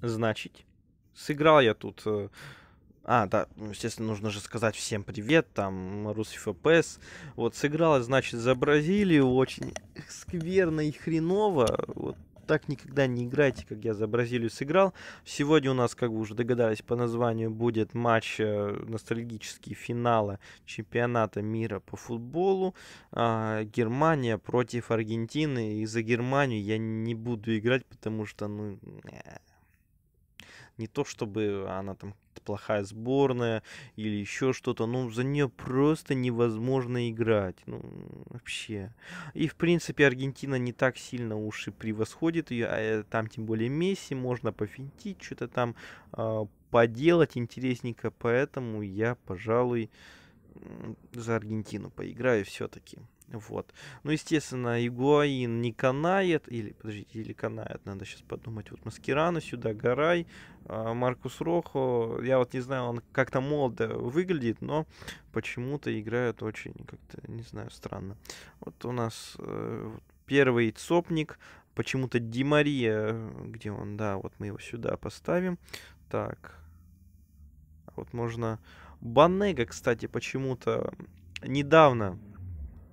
Значит, сыграл я тут... Э, а, да, ну, естественно, нужно же сказать всем привет, там, Руси ФПС. Вот, сыграл, значит, за Бразилию очень скверно и хреново. Вот, так никогда не играйте, как я за Бразилию сыграл. Сегодня у нас, как вы уже догадались по названию, будет матч э, ностальгический финала чемпионата мира по футболу. А, Германия против Аргентины. И за Германию я не буду играть, потому что, ну, э, не то, чтобы она там плохая сборная или еще что-то, ну, за нее просто невозможно играть, ну, вообще. И, в принципе, Аргентина не так сильно уж и превосходит ее, а там, тем более, Месси, можно пофинтить, что-то там э, поделать интересненько, поэтому я, пожалуй, за Аргентину поиграю все-таки. Вот. Ну, естественно, Игуаин не канает. Или, подождите, или канает, надо сейчас подумать. Вот Маскирану сюда, Гарай, а, Маркус Рохо. Я вот не знаю, он как-то молодо выглядит, но почему-то играют очень, как-то, не знаю, странно. Вот у нас э, первый Цопник, почему-то Димария, где он, да, вот мы его сюда поставим. Так, вот можно... Банега, кстати, почему-то недавно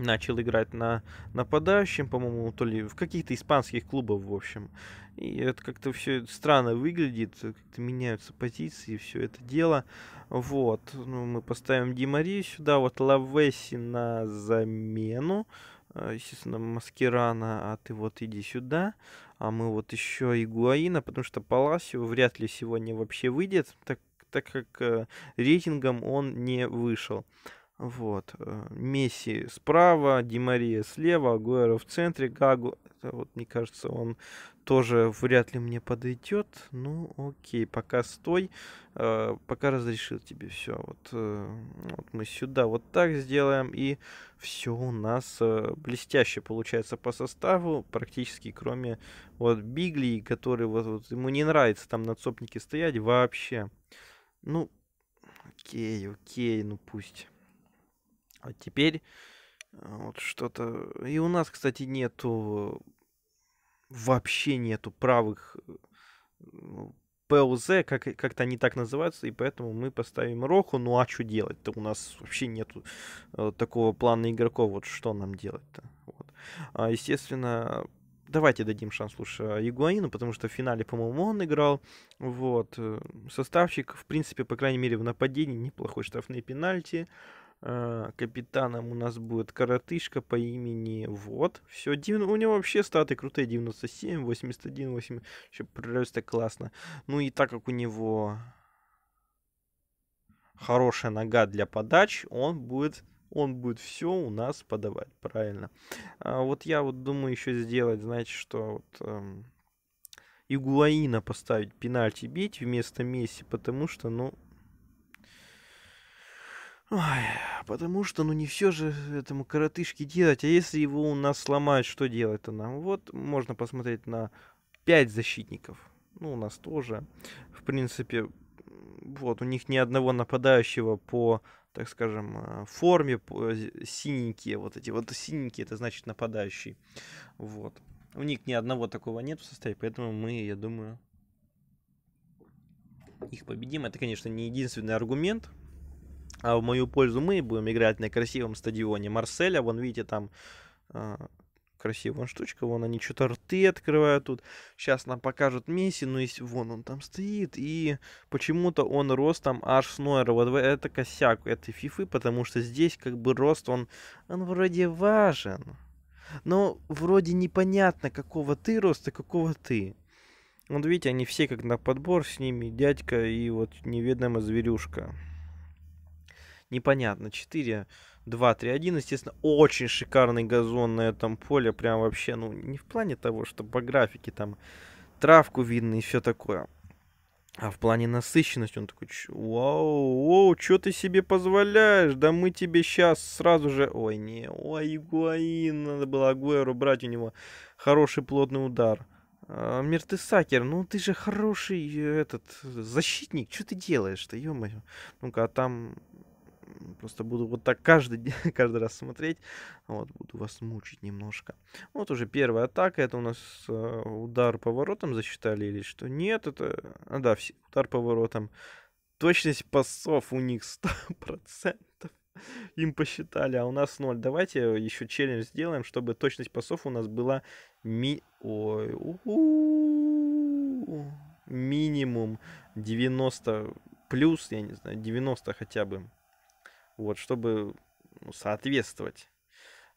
начал играть на нападающем, по-моему, то ли в каких-то испанских клубах, в общем. И это как-то все странно выглядит, как-то меняются позиции, все это дело. Вот, ну, мы поставим Димари сюда, вот Лавеси на замену. Э, естественно, Маскирана, а ты вот иди сюда. А мы вот еще Игуаина, потому что Паласио вряд ли сегодня вообще выйдет, так, так как э, рейтингом он не вышел. Вот. Э, Месси справа, Димария слева, Агуэро в центре, Гагу. Вот, мне кажется, он тоже вряд ли мне подойдет. Ну, окей, пока стой, э, пока разрешил тебе все. Вот, э, вот мы сюда вот так сделаем, и все у нас э, блестяще получается по составу, практически кроме вот Бигли, который вот, вот ему не нравится там на цопнике стоять вообще. Ну, окей, окей, ну пусть. А теперь а, вот что-то... И у нас, кстати, нету... Вообще нету правых ну, ПУЗ, как, как-то они так называются, и поэтому мы поставим Роху. Ну а что делать-то? У нас вообще нету э, такого плана игроков. Вот что нам делать-то? Вот. А, естественно, давайте дадим шанс лучше Ягуаину, а, потому что в финале, по-моему, он играл. Вот. Э, составщик, в принципе, по крайней мере, в нападении неплохой штрафные пенальти. Э, капитаном у нас будет коротышка по имени Вот. Все, див... у него вообще статы крутые, 97, 81, 8, еще просто классно. Ну и так как у него хорошая нога для подач, он будет он будет все у нас подавать, правильно. А вот я вот думаю еще сделать, знаете, что вот, эм, Игуаина поставить пенальти бить вместо Месси, потому что, ну, Ой, потому что, ну не все же этому коротышке делать. А если его у нас сломают, что делать-то нам? Вот можно посмотреть на 5 защитников. Ну, у нас тоже, в принципе, вот, у них ни одного нападающего по, так скажем, э, форме, по, синенькие вот эти. Вот синенькие, это значит нападающий. Вот. У них ни одного такого нет в составе, поэтому мы, я думаю, их победим. Это, конечно, не единственный аргумент, а в мою пользу мы будем играть на красивом стадионе Марселя. Вон, видите, там э, красивая штучка. Вон они что-то рты открывают тут. Сейчас нам покажут Месси, ну если вон он там стоит. И почему-то он ростом аж с Нойера. Вот это косяк этой фифы, потому что здесь как бы рост, он, он вроде важен. Но вроде непонятно, какого ты роста, какого ты. Вот видите, они все как на подбор с ними, дядька и вот неведомая зверюшка непонятно. 4, 2, 3, 1. Естественно, очень шикарный газон на этом поле. Прям вообще, ну, не в плане того, что по графике там травку видно и все такое. А в плане насыщенности он такой, вау, вау, что ты себе позволяешь? Да мы тебе сейчас сразу же... Ой, не, ой, Игуаин, надо было Агуэру брать у него. Хороший плотный удар. А, Миртысакер, ну ты же хороший э, этот защитник, что ты делаешь-то, ё-моё. Ну-ка, а там Просто буду вот так каждый, каждый раз смотреть. Вот, буду вас мучить немножко. Вот уже первая атака. Это у нас э, удар поворотом засчитали или что? Нет, это... А, да, удар поворотом. Точность пасов у них 100%. Им посчитали, а у нас 0. Давайте еще челлендж сделаем, чтобы точность пасов у нас была ми... Ой, у -у -у. минимум 90 плюс, я не знаю, 90 хотя бы вот, чтобы ну, соответствовать.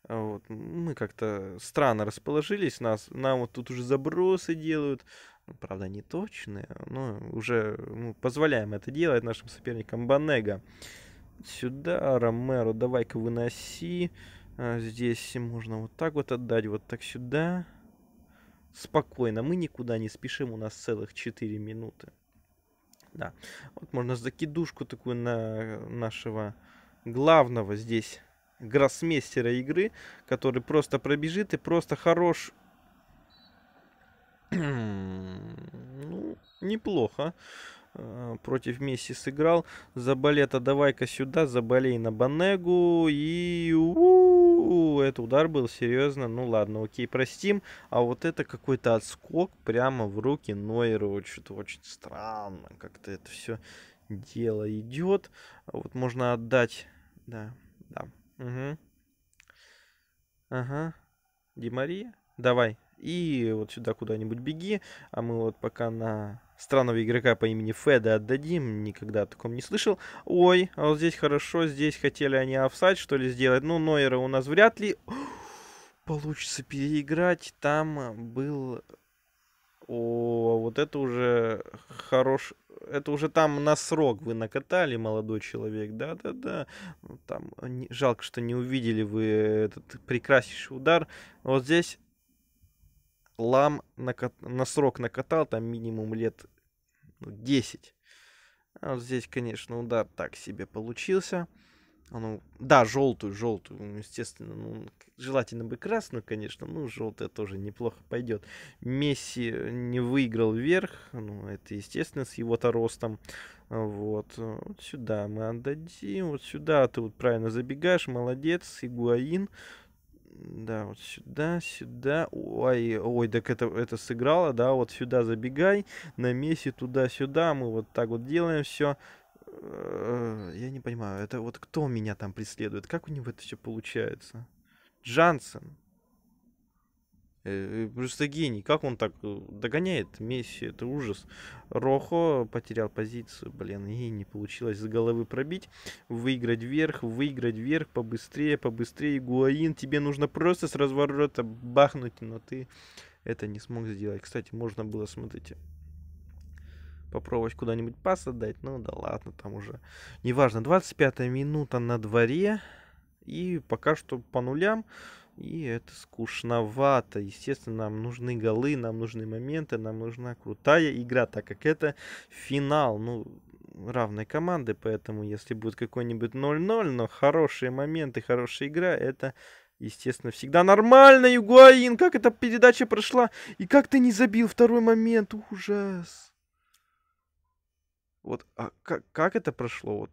А вот. Мы как-то странно расположились, нас, нам вот тут уже забросы делают, ну, правда, не точные, но уже мы ну, позволяем это делать нашим соперникам Банега. Сюда, Ромеро, давай-ка выноси. А, здесь можно вот так вот отдать, вот так сюда. Спокойно, мы никуда не спешим, у нас целых 4 минуты. Да, вот можно закидушку такую на э, нашего главного здесь гроссмейстера игры, который просто пробежит и просто хорош... ну, неплохо э, против Месси сыграл. за Забалета давай-ка сюда, заболей на Банегу. И у -у -у, это удар был серьезно. Ну ладно, окей, простим. А вот это какой-то отскок прямо в руки Нойеру. Что-то очень странно. Как-то это все дело идет. Вот можно отдать да, да. Угу. Ага. Димария? Давай. И вот сюда куда-нибудь беги. А мы вот пока на странного игрока по имени Феда отдадим. Никогда о таком не слышал. Ой, а вот здесь хорошо. Здесь хотели они офсайд, что ли, сделать. Ну, Нойера у нас вряд ли получится переиграть. Там был... О, вот это уже хорош это уже там на срок вы накатали, молодой человек, да-да-да. Ну, там э, жалко, что не увидели вы этот прекраснейший удар. Вот здесь лам накат... на срок накатал, там минимум лет 10. Ну, а вот здесь, конечно, удар так себе получился. Оно, да, желтую, желтую, ну, естественно, ну, желательно бы красную, конечно, ну, желтая тоже неплохо пойдет. Месси э, не выиграл вверх, ну, это естественно с его-то ростом. Вот, э, вот сюда мы отдадим, вот сюда ты вот правильно забегаешь, молодец, Игуаин. Да, вот сюда, сюда. Ой, ой, так это, это сыграло, да, вот сюда забегай, на Месси туда-сюда, мы вот так вот делаем все. Э, я не понимаю, это вот кто меня там преследует? Как у него это все получается? Джансен, э, э, Просто гений. Как он так догоняет Месси? Это ужас. Рохо потерял позицию. Блин, ей не получилось с головы пробить. Выиграть вверх, выиграть вверх. Побыстрее, побыстрее. Гуаин, тебе нужно просто с разворота бахнуть, но ты это не смог сделать. Кстати, можно было, смотрите, попробовать куда-нибудь пас отдать. Ну да ладно, там уже. Неважно, 25 минута на дворе. И пока что по нулям. И это скучновато. Естественно, нам нужны голы, нам нужны моменты, нам нужна крутая игра, так как это финал. Ну, равной команды, поэтому если будет какой-нибудь 0-0, но хорошие моменты, хорошая игра, это, естественно, всегда нормально, Югуаин, как эта передача прошла, и как ты не забил второй момент, ужас. Вот а как, как это прошло? Вот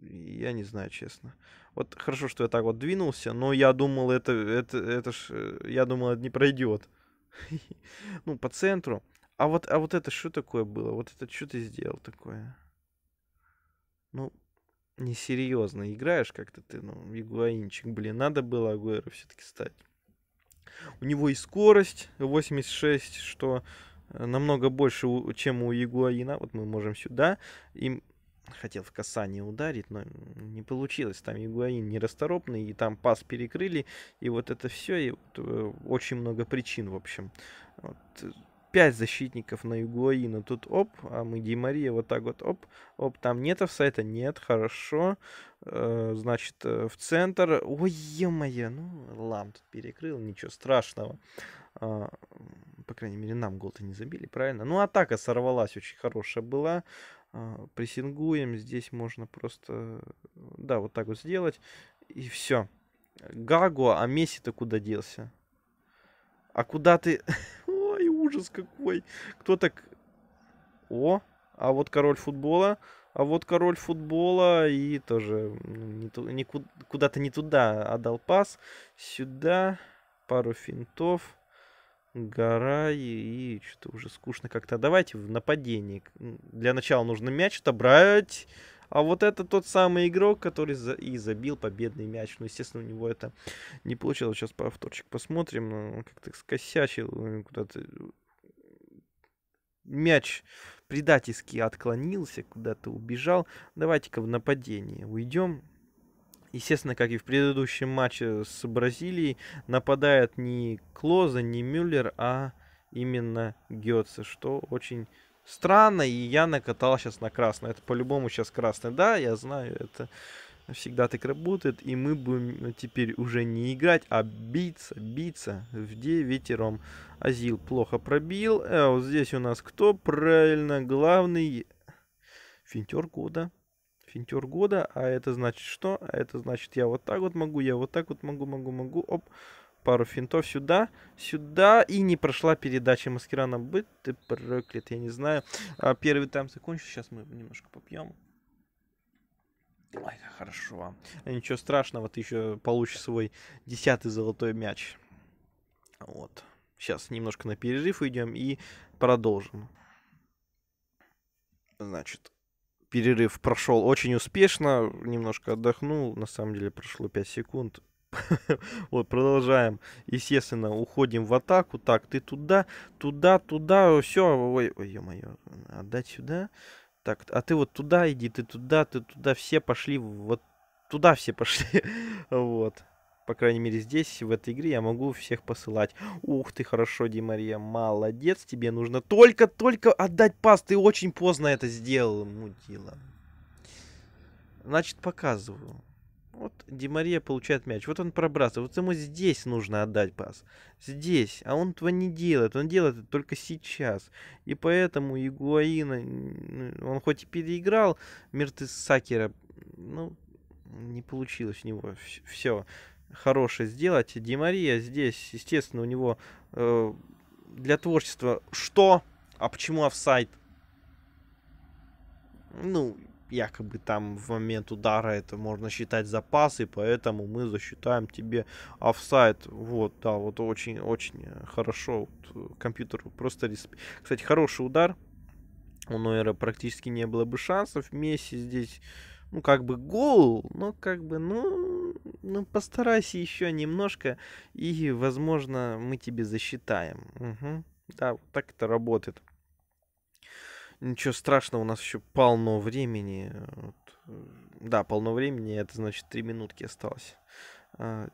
я не знаю, честно. Вот хорошо, что я так вот двинулся, но я думал, это, это, это ж, э, я думал, это не пройдет. Ну, по центру. А вот, а вот это что такое было? Вот это что ты сделал такое? Ну, несерьезно играешь как-то ты, ну, Игуаинчик, блин, надо было Агуэро все-таки стать. У него и скорость 86, что намного больше, чем у Ягуаина. Вот мы можем сюда. Им хотел в касание ударить, но не получилось. Там Ягуаин нерасторопный, и там пас перекрыли. И вот это все. И вот, э, очень много причин, в общем. Вот. 5 э, защитников на Югуаина. Тут оп, а мы Ди Мария вот так вот оп, оп, там нет офсайта, нет, хорошо. Э, значит, э, в центр. Ой, е-мое, ну, лам тут перекрыл, ничего страшного. А, по крайней мере, нам гол-то не забили, правильно? Ну, атака сорвалась, очень хорошая была. А, прессингуем, здесь можно просто, да, вот так вот сделать, и все. Гагуа, а Месси-то куда делся? А куда ты... Ой, ужас какой. Кто так... О, а вот король футбола. А вот король футбола и тоже не ту... не куда-то не туда отдал пас. Сюда пару финтов. Гора и, и что-то уже скучно как-то. А давайте в нападении. Для начала нужно мяч-то брать. А вот это тот самый игрок, который за... и забил победный мяч. Ну, естественно, у него это не получилось. Сейчас повторчик посмотрим. он как-то скосячил куда-то. Э, мяч предательски отклонился, куда-то убежал. Давайте-ка в нападение уйдем естественно, как и в предыдущем матче с Бразилией, нападает не Клоза, не Мюллер, а именно Гетце, что очень странно, и я накатал сейчас на красный. Это по-любому сейчас красный, да, я знаю, это всегда так работает, и мы будем теперь уже не играть, а биться, биться в ветером. Азил плохо пробил, а вот здесь у нас кто? Правильно, главный финтер года финтер года, а это значит что? А это значит я вот так вот могу, я вот так вот могу, могу, могу, оп, пару финтов сюда, сюда, и не прошла передача маскирана. Быть ты проклят, я не знаю. А, первый тайм закончился, сейчас мы немножко попьем. Ой, хорошо. А ничего страшного, ты еще получишь свой десятый золотой мяч. Вот. Сейчас немножко на перерыв идем и продолжим. Значит, перерыв прошел очень успешно. Немножко отдохнул. На самом деле прошло 5 секунд. Вот, продолжаем. Естественно, уходим в атаку. Так, ты туда, туда, туда. Все. Ой, ой, ё Отдать сюда. Так, а ты вот туда иди, ты туда, ты туда. Все пошли вот туда все пошли. вот по крайней мере, здесь, в этой игре, я могу всех посылать. Ух ты, хорошо, Ди молодец. Тебе нужно только-только отдать пас. Ты очень поздно это сделал, мудила. Ну, Значит, показываю. Вот Ди получает мяч. Вот он пробрасывает. Вот ему здесь нужно отдать пас. Здесь. А он этого не делает. Он делает это только сейчас. И поэтому Игуаина, ну, он хоть и переиграл Мирты Сакера, ну, не получилось у него. Все хороший сделать. Димария здесь, естественно, у него э, для творчества что? А почему офсайт? Ну, якобы там в момент удара это можно считать за и поэтому мы засчитаем тебе офсайт. Вот, да, вот очень-очень хорошо. Вот, э, компьютер просто... Респ... Кстати, хороший удар. У Нойера практически не было бы шансов. Месси здесь ну, как бы гол, но как бы, ну, ну, постарайся еще немножко, и, возможно, мы тебе засчитаем. Угу. Да, вот так это работает. Ничего страшного, у нас еще полно времени. Вот. Э, да, полно времени, это значит три минутки осталось. А,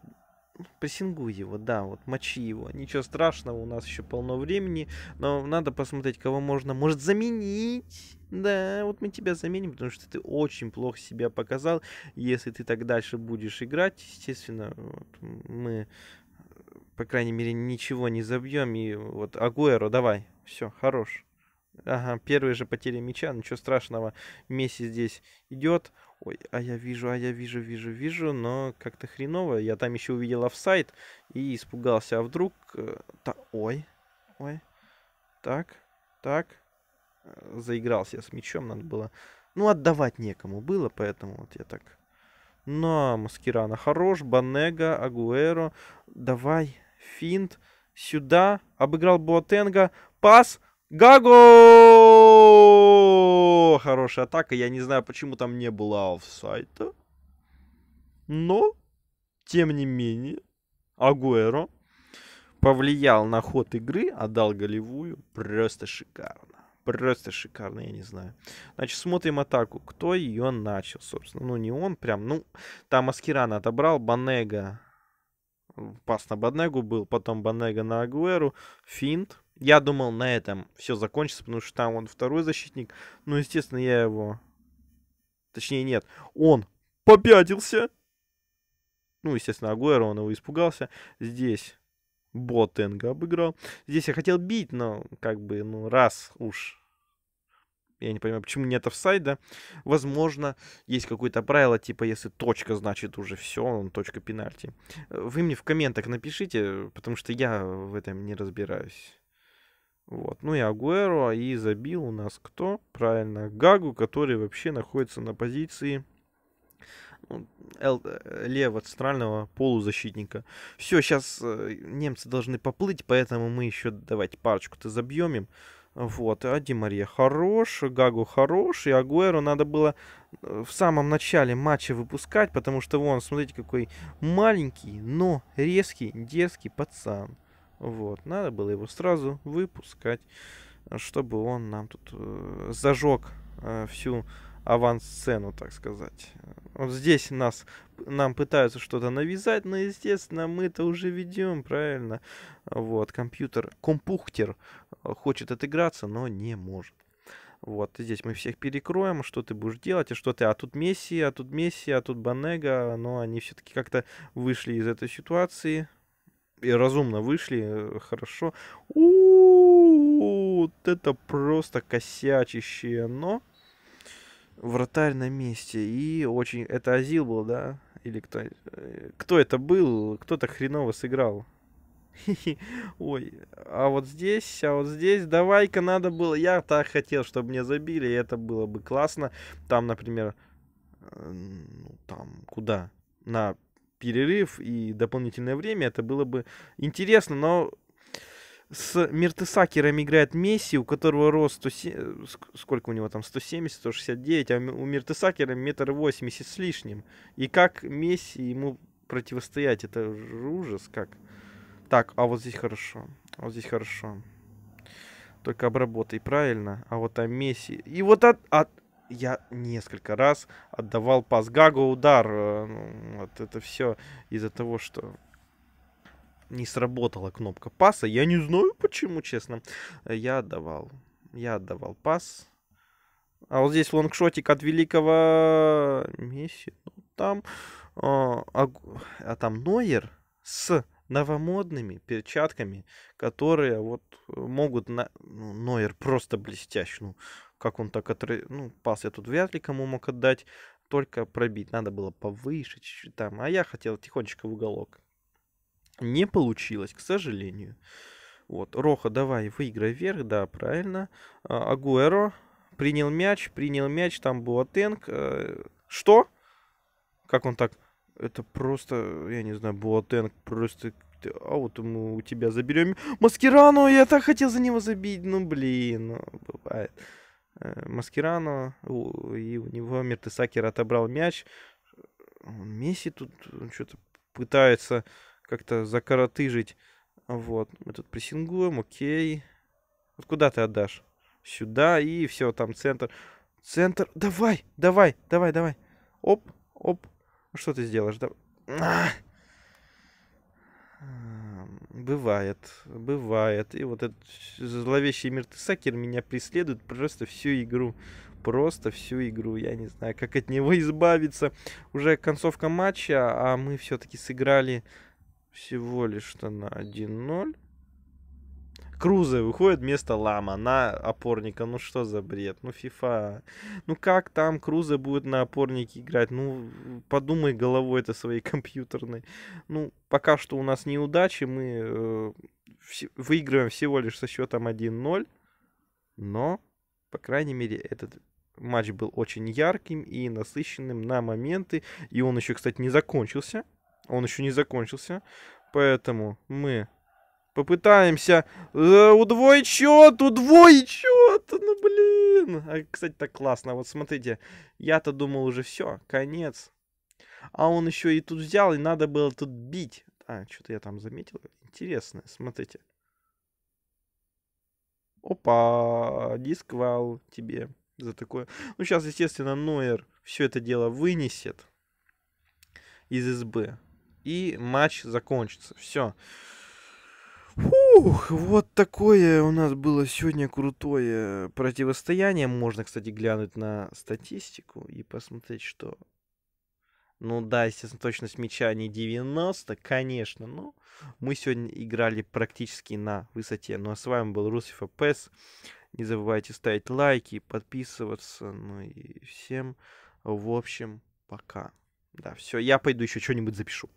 прессингуй его, да, вот мочи его. Ничего страшного, у нас еще полно времени, но надо посмотреть, кого можно, может, заменить. Да, вот мы тебя заменим, потому что ты очень плохо себя показал. Если ты так дальше будешь играть, естественно, вот мы, по крайней мере, ничего не забьем. И вот Агуэро, давай, все, хорош. Ага, первые же потери мяча, ну, ничего страшного. Месси здесь идет. Ой, а я вижу, а я вижу, вижу, вижу, но как-то хреново. Я там еще увидел офсайт и испугался. А вдруг... Э, та... Ой, ой. Так, так. Э, заигрался я с мячом, надо было... Ну, отдавать некому было, поэтому вот я так... Но Маскирана хорош, Банега, Агуэро. Давай, финт. Сюда. Обыграл Буатенга. Пас. Гагу! хорошая атака. Я не знаю, почему там не было офсайта. Но, тем не менее, Агуэро повлиял на ход игры, отдал голевую. Просто шикарно. Просто шикарно, я не знаю. Значит, смотрим атаку. Кто ее начал, собственно? Ну, не он прям. Ну, там Аскирана отобрал, Банега. Пас на Банегу был, потом Банега на Агуэру. Финт. Я думал, на этом все закончится, потому что там он второй защитник. Ну, естественно, я его... Точнее, нет. Он попятился. Ну, естественно, Агуэро, он его испугался. Здесь Ботенга обыграл. Здесь я хотел бить, но как бы, ну, раз уж... Я не понимаю, почему нет офсайда. Возможно, есть какое-то правило, типа, если точка, значит уже все, он точка пенальти. Вы мне в комментах напишите, потому что я в этом не разбираюсь. Вот. Ну и Агуэро, и забил у нас кто? Правильно, Гагу, который вообще находится на позиции ну, э, левого центрального полузащитника. Все, сейчас э, немцы должны поплыть, поэтому мы еще давайте парочку-то забьем Вот, а Ди Мария хорош, Гагу хорош, и Агуэру надо было э, в самом начале матча выпускать, потому что вон, смотрите, какой маленький, но резкий, дерзкий пацан. Вот, надо было его сразу выпускать, чтобы он нам тут э, зажег э, всю аванс-сцену, так сказать. Вот здесь нас, нам пытаются что-то навязать, но, естественно, мы это уже ведем, правильно? Вот, компьютер, компухтер хочет отыграться, но не может. Вот, здесь мы всех перекроем, что ты будешь делать, и что ты... А тут Месси, а тут Месси, а тут Банега, но они все-таки как-то вышли из этой ситуации, и разумно вышли, э, хорошо. у вот это просто косячище, но вратарь на месте. И очень... Это Азил был, да? Или кто? Э, кто это был? Кто-то хреново сыграл. Ой, а вот здесь, а вот здесь, давай-ка надо было. Я так хотел, чтобы мне забили, и это было бы классно. Там, например, э, ну, там, куда? На перерыв и дополнительное время, это было бы интересно, но с Миртысакером играет Месси, у которого рост 100, сколько у него там, 170, 169, а у Миртысакера метр восемьдесят с лишним. И как Месси ему противостоять, это ужас как. Так, а вот здесь хорошо, а вот здесь хорошо. Только обработай правильно, а вот там Месси. И вот от, от, я несколько раз отдавал пас Гагу удар. Э, ну, вот это все из-за того, что не сработала кнопка паса. Я не знаю почему, честно. Я отдавал. Я отдавал пас. А вот здесь лонгшотик от великого Месси. Ну, там... А, а, а там Нойер с новомодными перчатками, которые вот могут... На... Ну, Нойер просто блестящ. Ну, как он так отр... Ну, пас я тут вряд ли кому мог отдать. Только пробить. Надо было повыше чуть-чуть там. А я хотел тихонечко в уголок. Не получилось, к сожалению. Вот. Роха, давай, выиграй вверх. Да, правильно. А, Агуэро принял мяч, принял мяч. Там Буатенг. Э, что? Как он так? Это просто, я не знаю, Буатенг просто а вот мы у тебя заберем Маскирану, я так хотел за него забить, ну блин, ну, бывает. Э, Маскирано, и у него Миртесакер отобрал мяч. Месси тут что-то пытается как-то закоротыжить. Вот, мы тут прессингуем, окей. Вот куда ты отдашь? Сюда, и все, там центр. Центр, давай, давай, давай, давай. Оп, оп. Ну что ты сделаешь? Давай. Бывает, бывает. И вот этот зловещий мир Тесакер меня преследует просто всю игру. Просто всю игру. Я не знаю, как от него избавиться. Уже концовка матча, а мы все-таки сыграли всего лишь-то на 1-0. Круза выходит вместо Лама на опорника. Ну что за бред? Ну фифа. Ну как там Круза будет на опорнике играть? Ну подумай головой это своей компьютерной. Ну пока что у нас неудачи. Мы э, выигрываем всего лишь со счетом 1-0. Но, по крайней мере, этот матч был очень ярким и насыщенным на моменты. И он еще, кстати, не закончился. Он еще не закончился. Поэтому мы Попытаемся э, удвоить счет, удвоить счет, ну блин. А, кстати, так классно, вот смотрите, я-то думал уже все, конец. А он еще и тут взял, и надо было тут бить. А, что-то я там заметил, Интересно, смотрите. Опа, дисквал тебе за такое. Ну, сейчас, естественно, Нойер все это дело вынесет из СБ. И матч закончится. Все. Фух, вот такое у нас было сегодня крутое противостояние. Можно, кстати, глянуть на статистику и посмотреть, что... Ну да, естественно, точность мяча не 90, конечно, но мы сегодня играли практически на высоте. Ну а с вами был Русифа Пес. Не забывайте ставить лайки, подписываться. Ну и всем, в общем, пока. Да, все, я пойду еще что-нибудь запишу.